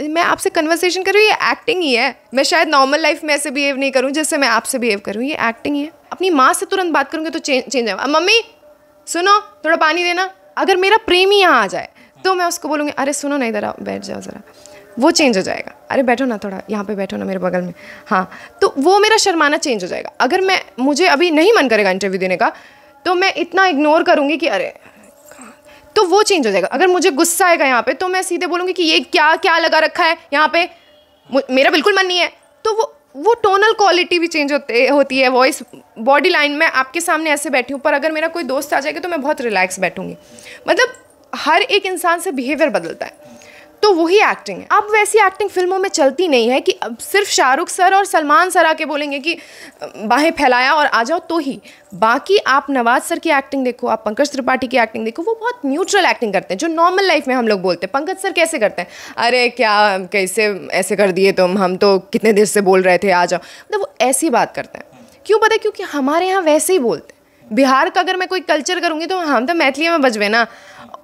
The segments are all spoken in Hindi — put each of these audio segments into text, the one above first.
मैं आपसे कन्वर्सेशन करूँ ये एक्टिंग ही है मैं शायद नॉर्मल लाइफ में ऐसे बिहेव नहीं करूँ जैसे मैं आपसे बिहेव करूँ ये एक्टिंग ही है अपनी माँ से तुरंत बात करूँगी तो चेंज चेंज मम्मी सुनो थोड़ा पानी देना अगर मेरा प्रेम ही यहाँ आ जाए तो मैं उसको बोलूँगी अरे सुनो नहीं जरा बैठ जाओ ज़रा वो चेंज हो जाएगा अरे बैठो ना थोड़ा यहाँ पे बैठो ना मेरे बगल में हाँ तो वो मेरा शर्माना चेंज हो जाएगा अगर मैं मुझे अभी नहीं मन करेगा इंटरव्यू देने का तो मैं इतना इग्नोर करूँगी कि अरे तो वो चेंज हो जाएगा अगर मुझे गुस्सा आएगा यहाँ पे तो मैं सीधे बोलूँगी कि ये क्या क्या लगा रखा है यहाँ पे मेरा बिल्कुल मन नहीं है तो वो वो टोनल क्वालिटी भी चेंज होते होती है वॉइस बॉडी लाइन में आपके सामने ऐसे बैठी हूँ पर अगर मेरा कोई दोस्त आ जाएगा तो मैं बहुत रिलैक्स बैठूँगी मतलब हर एक इंसान से बिहेवियर बदलता है तो वही एक्टिंग है अब वैसी एक्टिंग फिल्मों में चलती नहीं है कि अब सिर्फ शाहरुख सर और सलमान सर आके बोलेंगे कि बाहें फैलाया और आ जाओ तो ही बाकी आप नवाज सर की एक्टिंग देखो आप पंकज त्रिपाठी की एक्टिंग देखो वो बहुत न्यूट्रल एक्टिंग करते हैं जो नॉर्मल लाइफ में हम लोग बोलते हैं पंकज सर कैसे करते हैं अरे क्या कैसे ऐसे कर दिए तुम हम तो कितने देर से बोल रहे थे आ जाओ मतलब वो ऐसी बात करते हैं क्यों पता क्योंकि हमारे यहाँ वैसे ही बोलते हैं बिहार का अगर मैं कोई कल्चर करूँगी तो हम तो मैथिली में बजवे ना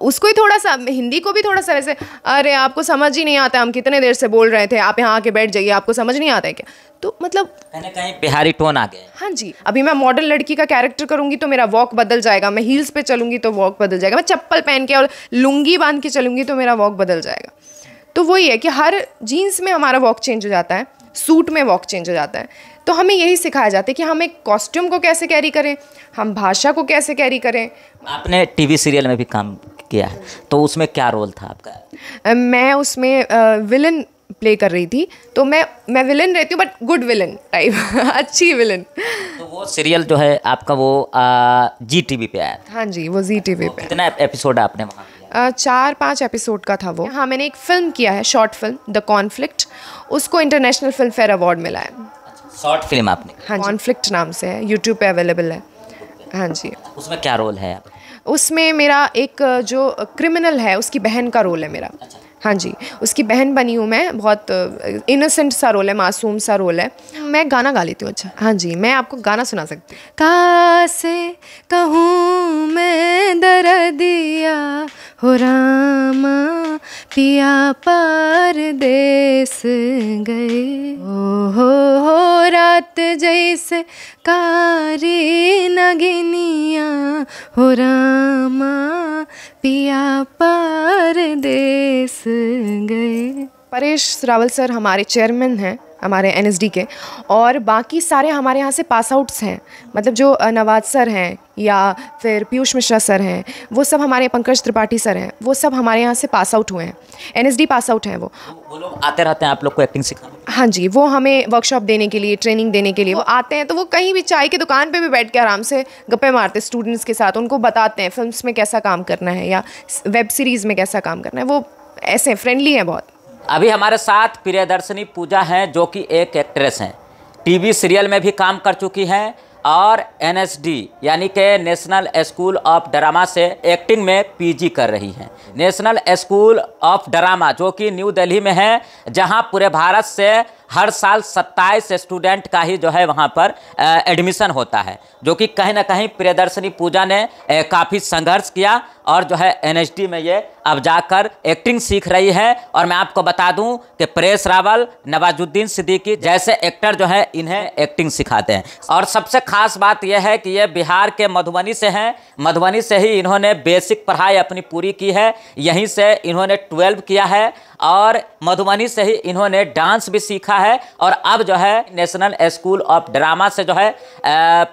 उसको ही थोड़ा सा हिंदी को भी थोड़ा सा वैसे अरे आपको समझ ही नहीं आता हम कितने देर से बोल रहे थे आप यहाँ आके बैठ जाइए आपको समझ नहीं आता है क्या तो मतलब कहीं बिहारी टोन आ गया हाँ जी अभी मैं मॉडल लड़की का कैरेक्टर करूंगी तो मेरा वॉक बदल जाएगा मैं हील्स पे चलूंगी तो वॉक बदल जाएगा मैं चप्पल पहन के और लुंगी बांध के चलूंगी तो मेरा वॉक बदल जाएगा तो वही है कि हर जीन्स में हमारा वॉक चेंज हो जाता है सूट में वॉक चेंज हो जाता है तो हमें यही सिखाया जाता है कि हम एक कॉस्ट्यूम को कैसे कैरी करें हम भाषा को कैसे कैरी करें आपने टीवी सीरियल में भी काम किया है तो उसमें क्या रोल था आपका मैं उसमें विलन प्ले कर रही थी तो मैं मैं विलन रहती हूँ बट गुड विलन टाइप अच्छी विलन तो वो सीरियल जो है आपका वो आ, जी टी वी पे आया हाँ जी वो जी टी वी पे तो कितना एपिसोड आपने वहाँ चार पाँच एपिसोड का था वो हाँ मैंने एक फ़िल्म किया है शॉर्ट फिल्म द कॉन्फ्लिक्ट उसको इंटरनेशनल फिल्म फेयर अवार्ड मिला है शॉर्ट फिल्म आपने हाँ कॉन्फ्लिक्ट नाम से है यूट्यूब पे अवेलेबल है हाँ जी उसमें क्या रोल है उसमें मेरा एक जो क्रिमिनल है उसकी बहन का रोल है मेरा अच्छा। हाँ जी उसकी बहन बनी हूँ मैं बहुत इनोसेंट सा रोल है मासूम सा रोल है मैं गाना गा लेती हूँ अच्छा हाँ जी मैं आपको गाना सुना सकती हूँ का से कहूँ मैं दर दिया हो रामा पिया पार देस गए ओ हो हो रात जैसे कारी नगिनिया हो रामा पिया पार देस गए परेश रावल सर हमारे चेयरमैन हैं हमारे एन के और बाकी सारे हमारे यहाँ से पास आउट्स हैं मतलब जो नवाज सर हैं या फिर पीयूष मिश्रा सर हैं वो सब हमारे पंकज त्रिपाठी सर हैं वो सब हमारे यहाँ से पास आउट हुए हैं एन पास आउट हैं वो वो लोग आते रहते हैं आप लोग को एक्टिंग सिखाने हाँ जी वो हमें वर्कशॉप देने के लिए ट्रेनिंग देने के लिए वो आते हैं तो वो कहीं भी चाय की दुकान पर भी बैठ के आराम से गप्पे मारते स्टूडेंट्स के साथ उनको बताते हैं फिल्म में कैसा काम करना है या वेब सीरीज़ में कैसा काम करना है वो ऐसे फ्रेंडली हैं बहुत अभी हमारे साथ प्रियदर्शनी पूजा हैं जो कि एक एक्ट्रेस हैं टीवी सीरियल में भी काम कर चुकी हैं और एनएसडी यानी कि नेशनल स्कूल ऑफ ड्रामा से एक्टिंग में पीजी कर रही हैं नेशनल स्कूल ऑफ ड्रामा जो कि न्यू दिल्ली में है जहां पूरे भारत से हर साल 27 स्टूडेंट का ही जो है वहाँ पर एडमिशन होता है जो कि कहीं ना कहीं प्रियदर्शनी पूजा ने काफ़ी संघर्ष किया और जो है एन में ये अब जाकर एक्टिंग सीख रही है और मैं आपको बता दूं कि प्रेस रावल नवाजुद्दीन सिद्दीकी जैसे एक्टर जो है इन्हें एक्टिंग सिखाते हैं और सबसे खास बात यह है कि ये बिहार के मधुबनी से हैं मधुबनी से ही इन्होंने बेसिक पढ़ाई अपनी पूरी की है यहीं से इन्होंने ट्वेल्व किया है और मधुबनी से ही इन्होंने डांस भी सीखा है और अब जो है नेशनल स्कूल ऑफ ड्रामा से जो है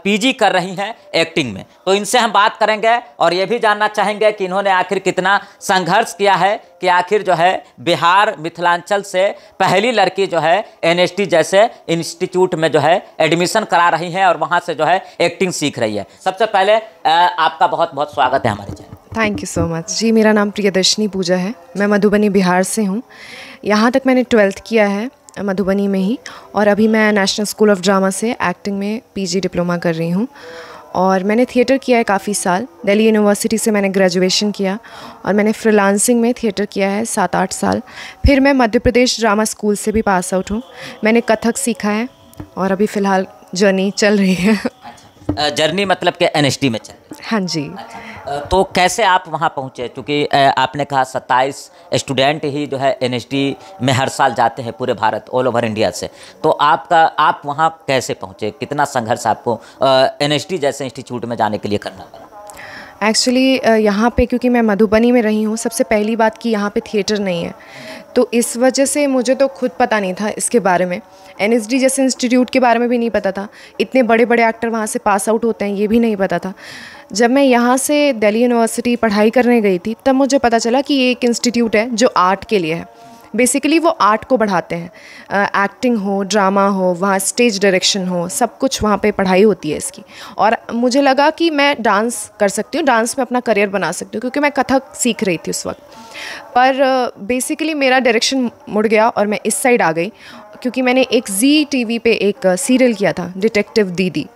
पीजी कर रही हैं एक्टिंग में तो इनसे हम बात करेंगे और ये भी जानना चाहेंगे देखेंगे कि इन्होंने आखिर कितना संघर्ष किया है कि आखिर जो है बिहार मिथिलांचल से पहली लड़की जो है एनएसटी जैसे इंस्टीट्यूट में जो है एडमिशन करा रही हैं और वहाँ से जो है एक्टिंग सीख रही है सबसे पहले आपका बहुत बहुत स्वागत है हमारे channel thank you so much जी मेरा नाम प्रियदर्शनी पूजा है मैं मधुबनी बिहार से हूँ यहाँ तक मैंने ट्वेल्थ किया है मधुबनी में ही और अभी मैं नेशनल स्कूल ऑफ ड्रामा से एक्टिंग में पीजी डिप्लोमा कर रही हूँ और मैंने थिएटर किया है काफ़ी साल दिल्ली यूनिवर्सिटी से मैंने ग्रेजुएशन किया और मैंने फ्रीलांसिंग में थिएटर किया है सात आठ साल फिर मैं मध्य प्रदेश ड्रामा स्कूल से भी पास आउट हूँ मैंने कथक सीखा है और अभी फ़िलहाल जर्नी चल रही है जर्नी अच्छा। मतलब क्या एन में चल हाँ जी अच्छा। तो कैसे आप वहाँ पहुँचे क्योंकि आपने कहा सत्ताईस स्टूडेंट ही जो है एन में हर साल जाते हैं पूरे भारत ऑल ओवर इंडिया से तो आपका आप वहाँ कैसे पहुँचे कितना संघर्ष आपको एन जैसे इंस्टीट्यूट में जाने के लिए करना पड़ा एक्चुअली यहाँ पे क्योंकि मैं मधुबनी में रही हूँ सबसे पहली बात कि यहाँ पे थिएटर नहीं है तो इस वजह से मुझे तो खुद पता नहीं था इसके बारे में एन जैसे इंस्टीट्यूट के बारे में भी नहीं पता था इतने बड़े बड़े एक्टर वहाँ से पास आउट होते हैं ये भी नहीं पता था जब मैं यहाँ से दिल्ली यूनिवर्सिटी पढ़ाई करने गई थी तब मुझे पता चला कि ये एक इंस्टीट्यूट है जो आर्ट के लिए है बेसिकली वो आर्ट को बढ़ाते हैं एक्टिंग uh, हो ड्रामा हो वहाँ स्टेज डायरेक्शन हो सब कुछ वहाँ पे पढ़ाई होती है इसकी और मुझे लगा कि मैं डांस कर सकती हूँ डांस में अपना करियर बना सकती हूँ क्योंकि मैं कथक सीख रही थी उस वक्त पर बेसिकली uh, मेरा डायरेक्शन मुड़ गया और मैं इस साइड आ गई क्योंकि मैंने एक जी टी पे एक सीरियल किया था डिटेक्टिव दीदी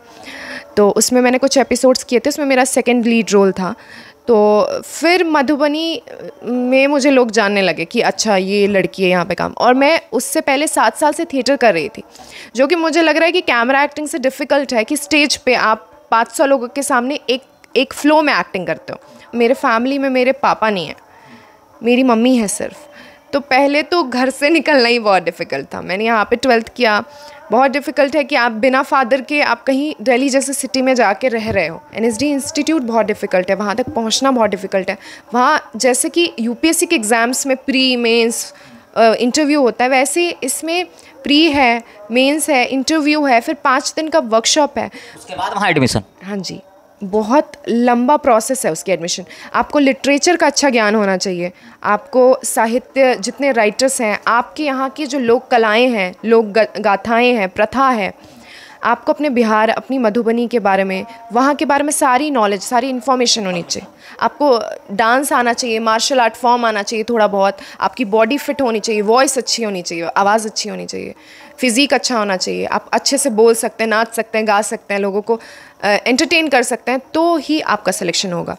तो उसमें मैंने कुछ एपिसोड्स किए थे उसमें मेरा सेकेंड लीड रोल था तो फिर मधुबनी में मुझे लोग जानने लगे कि अच्छा ये लड़की है यहाँ पे काम और मैं उससे पहले सात साल से थिएटर कर रही थी जो कि मुझे लग रहा है कि कैमरा एक्टिंग से डिफ़िकल्ट है कि स्टेज पे आप पाँच सौ लोगों के सामने एक एक फ़्लो में एक्टिंग करते हो मेरे फैमिली में मेरे पापा नहीं है मेरी मम्मी है सिर्फ तो पहले तो घर से निकलना ही बहुत डिफ़िकल्ट था मैंने यहाँ पे ट्वेल्थ किया बहुत डिफ़िकल्ट है कि आप बिना फादर के आप कहीं दिल्ली जैसे सिटी में जाके रह रहे हो एन इंस्टीट्यूट बहुत डिफ़िकल्ट है वहाँ तक पहुँचना बहुत डिफ़िकल्ट है वहाँ जैसे कि यू के एग्ज़ाम्स में प्री मेन्स इंटरव्यू होता है वैसे इसमें प्री है मेंस है इंटरव्यू है फिर पाँच दिन का वर्कशॉप है उसके बाद वहाँ एडमिशन हाँ जी बहुत लंबा प्रोसेस है उसकी एडमिशन आपको लिटरेचर का अच्छा ज्ञान होना चाहिए आपको साहित्य जितने राइटर्स हैं आपके यहाँ की जो लोक कलाएँ हैं लोक गाथाएँ हैं प्रथा है आपको अपने बिहार अपनी मधुबनी के बारे में वहाँ के बारे में सारी नॉलेज सारी इन्फॉर्मेशन होनी चाहिए आपको डांस आना चाहिए मार्शल आर्ट फॉर्म आना चाहिए थोड़ा बहुत आपकी बॉडी फिट होनी चाहिए वॉइस अच्छी होनी चाहिए आवाज़ अच्छी होनी चाहिए फिज़ीक अच्छा होना चाहिए आप अच्छे से बोल सकते हैं नाच सकते हैं गा सकते हैं लोगों को एंटरटेन कर सकते हैं तो ही आपका सिलेक्शन होगा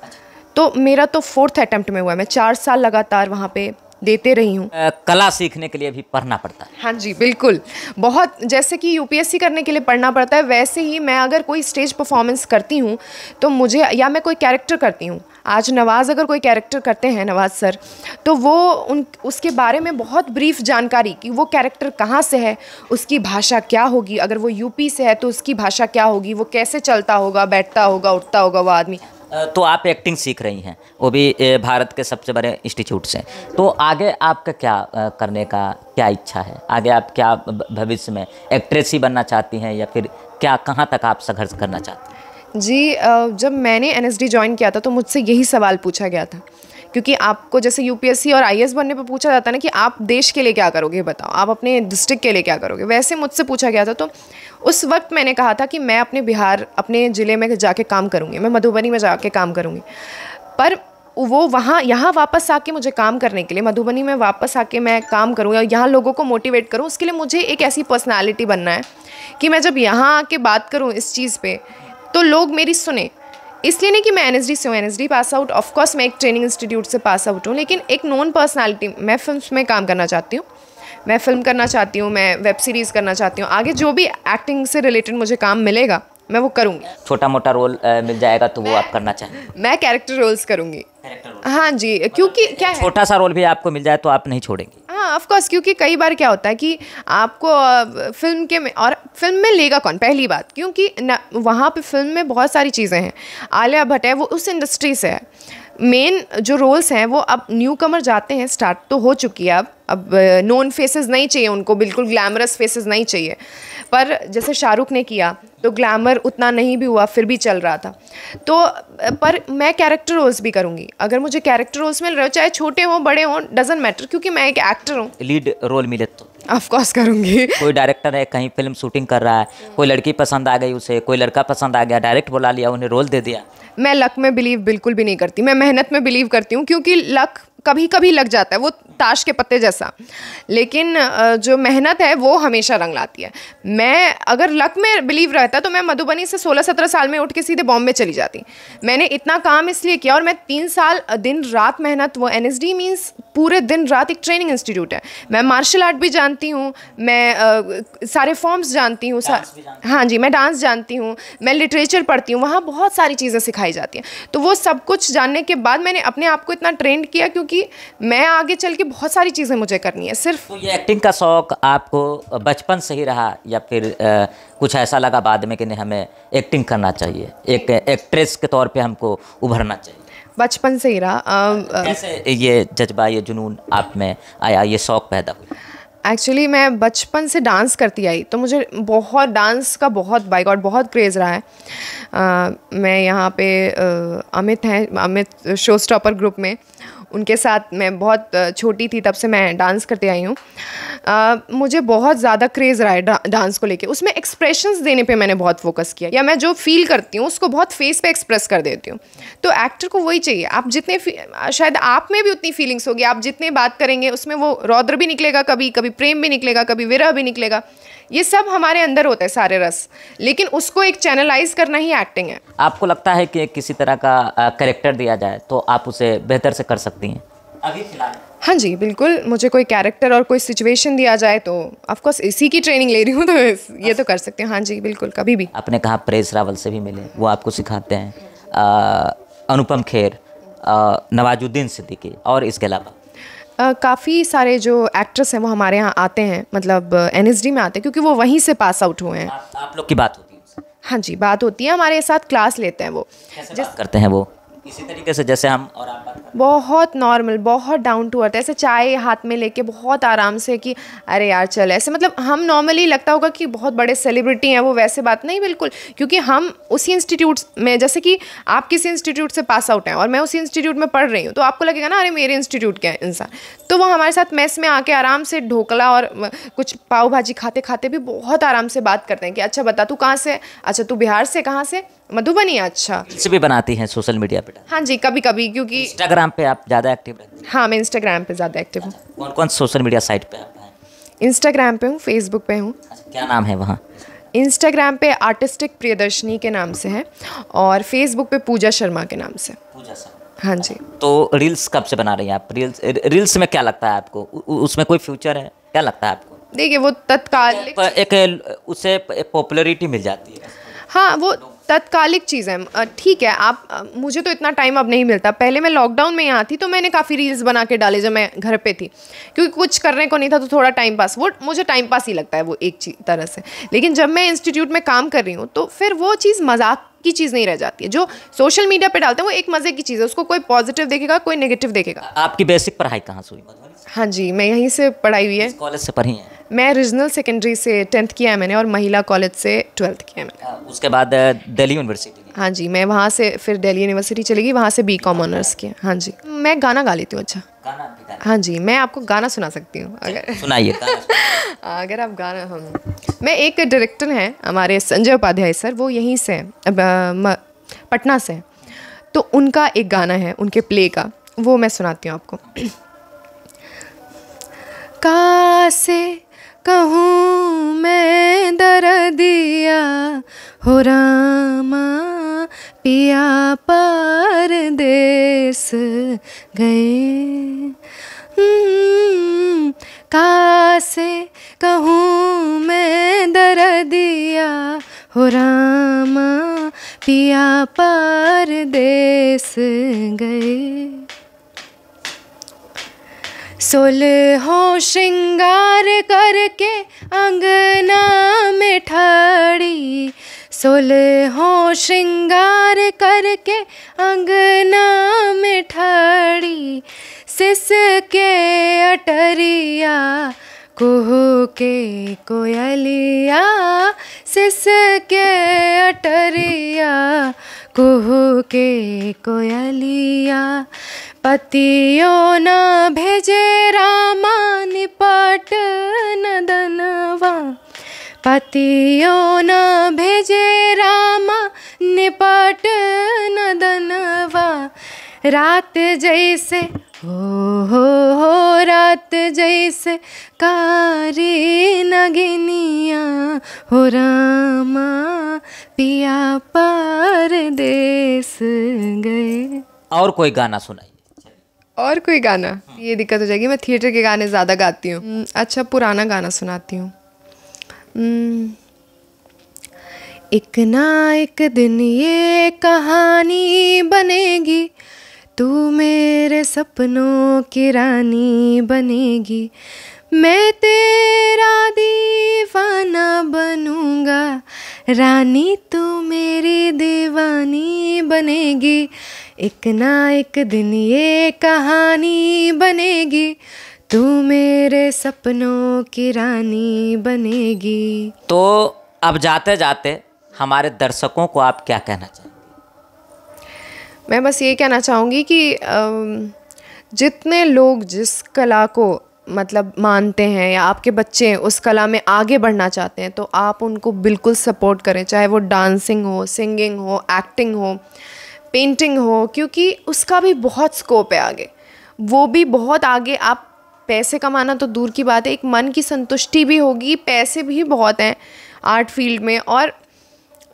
तो मेरा तो फोर्थ अटैम्प्ट में हुआ है मैं चार साल लगातार वहाँ पर देते रही हूँ कला सीखने के लिए भी पढ़ना पड़ता है हाँ जी बिल्कुल बहुत जैसे कि यूपीएससी करने के लिए पढ़ना पड़ता है वैसे ही मैं अगर कोई स्टेज परफॉर्मेंस करती हूँ तो मुझे या मैं कोई कैरेक्टर करती हूँ आज नवाज़ अगर कोई कैरेक्टर करते हैं नवाज़ सर तो वो उन उसके बारे में बहुत ब्रीफ जानकारी कि वो कैरेक्टर कहाँ से है उसकी भाषा क्या होगी अगर वो यूपी से है तो उसकी भाषा क्या होगी वो कैसे चलता होगा बैठता होगा उठता होगा वो आदमी तो आप एक्टिंग सीख रही हैं वो भी भारत के सबसे बड़े इंस्टीट्यूट से तो आगे आपका क्या करने का क्या इच्छा है आगे आप क्या भविष्य में एक्ट्रेस ही बनना चाहती हैं या फिर क्या कहाँ तक आप संघर्ष करना चाहती हैं जी जब मैंने एन एस डी ज्वाइन किया था तो मुझसे यही सवाल पूछा गया था क्योंकि आपको जैसे सी और एस बनने पर पूछा जाता है ना कि आप देश के लिए क्या करोगे बताओ आप अपने डिस्ट्रिक्ट के लिए क्या करोगे वैसे मुझसे पूछा गया था तो उस वक्त मैंने कहा था कि मैं अपने बिहार अपने ज़िले में जाके काम करूँगी मैं मधुबनी में जाके काम करूँगी पर वो वहाँ यहाँ वापस आके मुझे काम करने के लिए मधुबनी में वापस आके मैं काम करूँ या यहाँ लोगों को मोटिवेट करूँ उसके लिए मुझे एक ऐसी पर्सनालिटी बनना है कि मैं जब यहाँ आके बात करूँ इस चीज़ पर तो लोग मेरी सुने इसलिए नहीं कि मैं एन से हूँ एन पास आउट ऑफकोर्स मैं एक ट्रेनिंग इंस्टीट्यूट से पास आउट हूँ लेकिन एक नॉन पर्सनालिटी मैं फिल्म में काम करना चाहती हूँ मैं फिल्म करना चाहती हूँ मैं वेब सीरीज़ करना चाहती हूँ आगे जो भी एक्टिंग से रिलेटेड मुझे काम मिलेगा मैं वो करूँगी छोटा मोटा रोल आ, मिल जाएगा तो वो आप करना चाहें मैं कैरेक्टर रोल्स करूँगी हाँ जी क्योंकि क्या छोटा सा रोल भी आपको मिल जाए तो आप नहीं छोड़ेंगे हाँ ऑफकोर्स क्योंकि कई बार क्या होता है कि आपको फिल्म के में और फिल्म में लेगा कौन पहली बात क्योंकि वहाँ पे फिल्म में बहुत सारी चीज़ें हैं आलिया भट्ट है वो उस इंडस्ट्री से है मेन जो रोल्स हैं वो अब न्यू कमर जाते हैं स्टार्ट तो हो चुकी है अब अब नॉन फेसेस नहीं चाहिए उनको बिल्कुल ग्लैमरस फेसेस नहीं चाहिए पर जैसे शाहरुख ने किया तो ग्लैमर उतना नहीं भी हुआ फिर भी चल रहा था तो पर मैं कैरेक्टर रोल्स भी करूँगी अगर मुझे कैरेक्टर रोल्स मिल रहे हो चाहे छोटे हों बड़े हों डजेंट मैटर क्योंकि मैं एक एक्टर हूँ लीड रोल मिले तो ऑफकोर्स करूँगी कोई डायरेक्टर है कहीं फिल्म शूटिंग कर रहा है कोई लड़की पसंद आ गई उसे कोई लड़का पसंद आ गया डायरेक्ट बुला लिया उन्हें रोल दे दिया मैं लक में बिलीव बिल्कुल भी नहीं करती मैं मेहनत में बिलीव करती हूँ क्योंकि लक कभी कभी लग जाता है वो ताश के पत्ते जैसा लेकिन जो मेहनत है वो हमेशा रंग लाती है मैं अगर लक में बिलीव रहता तो मैं मधुबनी से 16-17 साल में उठ के सीधे बॉम्बे चली जाती मैंने इतना काम इसलिए किया और मैं तीन साल दिन रात मेहनत वो एन एस डी मीन्स पूरे दिन रात एक ट्रेनिंग इंस्टीट्यूट है मैं मार्शल आर्ट भी जानती हूँ मैं आ, सारे फॉर्म्स जानती हूँ हाँ जी मैं डांस जानती हूँ मैं लिटरेचर पढ़ती हूँ वहाँ बहुत सारी चीज़ें सिखाई जाती हैं तो वो सब कुछ जानने के बाद मैंने अपने आप को इतना ट्रेंड किया क्योंकि मैं आगे चल के कि बहुत सारी चीज़ें मुझे करनी है सिर्फ तो ये एक्टिंग का शौक आपको बचपन से ही रहा या फिर आ, कुछ ऐसा लगा बाद में कि नहीं हमें एक्टिंग करना चाहिए एक एक्ट्रेस के तौर पे हमको उभरना चाहिए बचपन से ही रहा आ, आ, कैसे ये जज्बा ये जुनून आप में आया ये शौक पैदा हुआ एक्चुअली मैं बचपन से डांस करती आई तो मुझे बहुत डांस का बहुत बाइक और बहुत क्रेज़ रहा है आ, मैं यहाँ पे आ, अमित हैं अमित शो स्टॉपर ग्रुप में उनके साथ मैं बहुत छोटी थी तब से मैं डांस करते आई हूँ मुझे बहुत ज़्यादा क्रेज़ रहा है डा, डांस को लेके उसमें एक्सप्रेशंस देने पे मैंने बहुत फोकस किया या मैं जो फील करती हूँ उसको बहुत फेस पे एक्सप्रेस कर देती हूँ तो एक्टर को वही चाहिए आप जितने शायद आप में भी उतनी फीलिंग्स होगी आप जितने बात करेंगे उसमें वो रौद्र भी निकलेगा कभी कभी प्रेम भी निकलेगा कभी विरह भी निकलेगा ये सब हमारे अंदर होते हैं सारे रस लेकिन उसको एक चैनलाइज करना ही एक्टिंग है आपको लगता है कि किसी तरह का करेक्टर दिया जाए तो आप उसे बेहतर से कर सकती हैं अभी फिलहाल हाँ जी बिल्कुल मुझे कोई कैरेक्टर और कोई सिचुएशन दिया जाए तो ऑफकोर्स इसी की ट्रेनिंग ले रही हूँ तो ये तो कर सकते हैं हाँ जी बिल्कुल कभी भी आपने कहा प्रेस रावल से भी मिले वो आपको सिखाते हैं आ, अनुपम खेर नवाजुद्दीन सिद्दीकी और इसके अलावा काफ़ी सारे जो एक्ट्रेस हैं वो हमारे यहाँ आते हैं मतलब एन में आते हैं क्योंकि वो वहीं से पास आउट हुए हैं आप, आप लोग की बात होती है हाँ जी बात होती है हमारे साथ क्लास लेते हैं वो जिस करते हैं वो इसी तरीके से जैसे हम और आप बहुत नॉर्मल बहुत डाउन टू अर्थ ऐसे चाय हाथ में लेके बहुत आराम से कि अरे यार चल ऐसे मतलब हम नॉर्मली लगता होगा कि बहुत बड़े सेलिब्रिटी हैं वो वैसे बात नहीं बिल्कुल क्योंकि हम उसी इंस्टीट्यूट में जैसे कि आप किसी इंस्टीट्यूट से पास आउट हैं और मैं उसी इंस्टीट्यूट में पढ़ रही हूँ तो आपको लगेगा ना अरे मेरे इंस्टीट्यूट के इंसान तो वो हमारे साथ मेस में आके आराम से ढोकला और कुछ पाव भाजी खाते खाते भी बहुत आराम से बात करते हैं कि अच्छा बता तू कहाँ से अच्छा तू बिहार से कहाँ से मधुबनी अच्छा भी बनाती हैं सोशल मीडिया पे हाँ जी कभी कभी क्योंकि इंस्टाग्राम पे आप ज़्यादा एक्टिव रहती हाँ मैं इंस्टाग्राम पे ज़्यादा एक्टिव हूँ कौन कौन सोशल मीडिया साइट पे इंस्टाग्राम पे हूँ फेसबुक पे हूँ अच्छा, क्या नाम है वहाँ इंस्टाग्राम पे आर्टिस्टिक प्रियदर्शनी के नाम से है और फेसबुक पे पूजा शर्मा के नाम से पूजा हाँ जी तो रील्स कब से बना रही हैं आप रील्स रील्स में क्या लगता है आपको उसमें कोई फ्यूचर है क्या लगता है आपको देखिए वो तत्काल एक, एक उसे पॉपुलरिटी मिल जाती है हाँ वो तत्कालिक चीज़ें ठीक है आप मुझे तो इतना टाइम अब नहीं मिलता पहले मैं लॉकडाउन में यहाँ थी तो मैंने काफ़ी रील्स बना के डाले जब मैं घर पे थी क्योंकि कुछ करने को नहीं था तो थोड़ा टाइम पास वो मुझे टाइम पास ही लगता है वो एक तरह से लेकिन जब मैं इंस्टीट्यूट में काम कर रही हूँ तो फिर वो चीज़ मजाक की चीज़ नहीं रह जाती है जो सोशल मीडिया पे डालते हैं वो एक मज़े की चीज़ है उसको कोई पॉजिटिव देखेगा कोई नेगेटिव देखेगा आपकी बेसिक पढ़ाई कहाँ से हुई हाँ जी मैं यहीं से पढ़ाई हुई है कॉलेज से पढ़ी है मैं रीजनल सेकेंडरी से टेंथ किया है मैंने और महिला कॉलेज से ट्वेल्थ किया है मैंने हाँ, उसके बाद दिल्ली यूनिवर्सिटी हाँ जी मैं वहाँ से फिर दिल्ली यूनिवर्सिटी चली गई वहाँ से बी कॉम ऑनर्स किया हाँ जी मैं गाना गा लेती हूँ अच्छा गाना हाँ जी मैं आपको गाना सुना सकती हूँ अगर सुनाइए हाँ, अगर आप गाना हम मैं एक डायरेक्टर हैं हमारे संजय उपाध्याय सर वो यहीं से पटना से तो उनका एक गाना है उनके प्ले का वो मैं सुनाती हूँ आपको का से कहूँ मैं दर दिया हो रामा पिया पर देस गए का से कहूँ मैं दर दिया हो रामा पिया पार देस गए सोल हो श्रृंगार करके अंगना में ठड़ी सोल हो श्रृंगार करके अंगना में ठड़ी के अटरिया कुह के कोयलिया के अटरिया कुह के कोयलिया पतियों न भेजे रामा निपट नदनवा पतियों न भेजे रामा निपट नदनवा रात जैसे हो हो हो रात जैसे कारे नगिनिया हो रामा पिया पार देश गए और कोई गाना सुनाइए और कोई गाना ये दिक्कत हो जाएगी मैं थिएटर के गाने ज़्यादा गाती हूँ हम्म। अच्छा पुराना गाना सुनाती हूँ हम्म। एक ना एक दिन ये कहानी बनेगी तू मेरे सपनों की रानी बनेगी मैं तेरा दीवाना बनूंगा रानी तू मेरी दीवानी बनेगी एक ना एक दिन ये कहानी बनेगी तू मेरे सपनों की रानी बनेगी तो अब जाते जाते हमारे दर्शकों को आप क्या कहना चाहिए मैं बस ये कहना चाहूँगी कि जितने लोग जिस कला को मतलब मानते हैं या आपके बच्चे उस कला में आगे बढ़ना चाहते हैं तो आप उनको बिल्कुल सपोर्ट करें चाहे वो डांसिंग हो सिंगिंग हो एक्टिंग हो पेंटिंग हो क्योंकि उसका भी बहुत स्कोप है आगे वो भी बहुत आगे आप पैसे कमाना तो दूर की बात है एक मन की संतुष्टि भी होगी पैसे भी बहुत हैं आर्ट फील्ड में और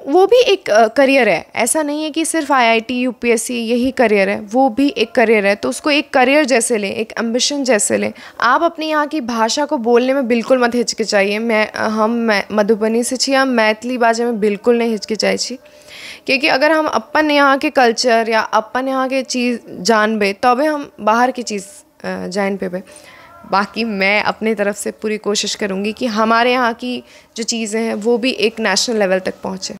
वो भी एक करियर है ऐसा नहीं है कि सिर्फ आईआईटी यूपीएससी यही करियर है वो भी एक करियर है तो उसको एक करियर जैसे लें एक एम्बिशन जैसे लें आप अपने यहाँ की भाषा को बोलने में बिल्कुल मत हिचकिचाइए मैं हम मैं मधुबनी से छी हम मैथिली बाजे में बिल्कुल नहीं हिचकिचाई छी क्योंकि अगर हम अपन यहाँ के कल्चर या अपन यहाँ के चीज़ जानबे तबे तो हम बाहर की चीज़ जान पेबे बाकी मैं अपने तरफ से पूरी कोशिश करूँगी कि हमारे यहाँ की जो चीज़ें हैं वो भी एक नेशनल लेवल तक पहुँचे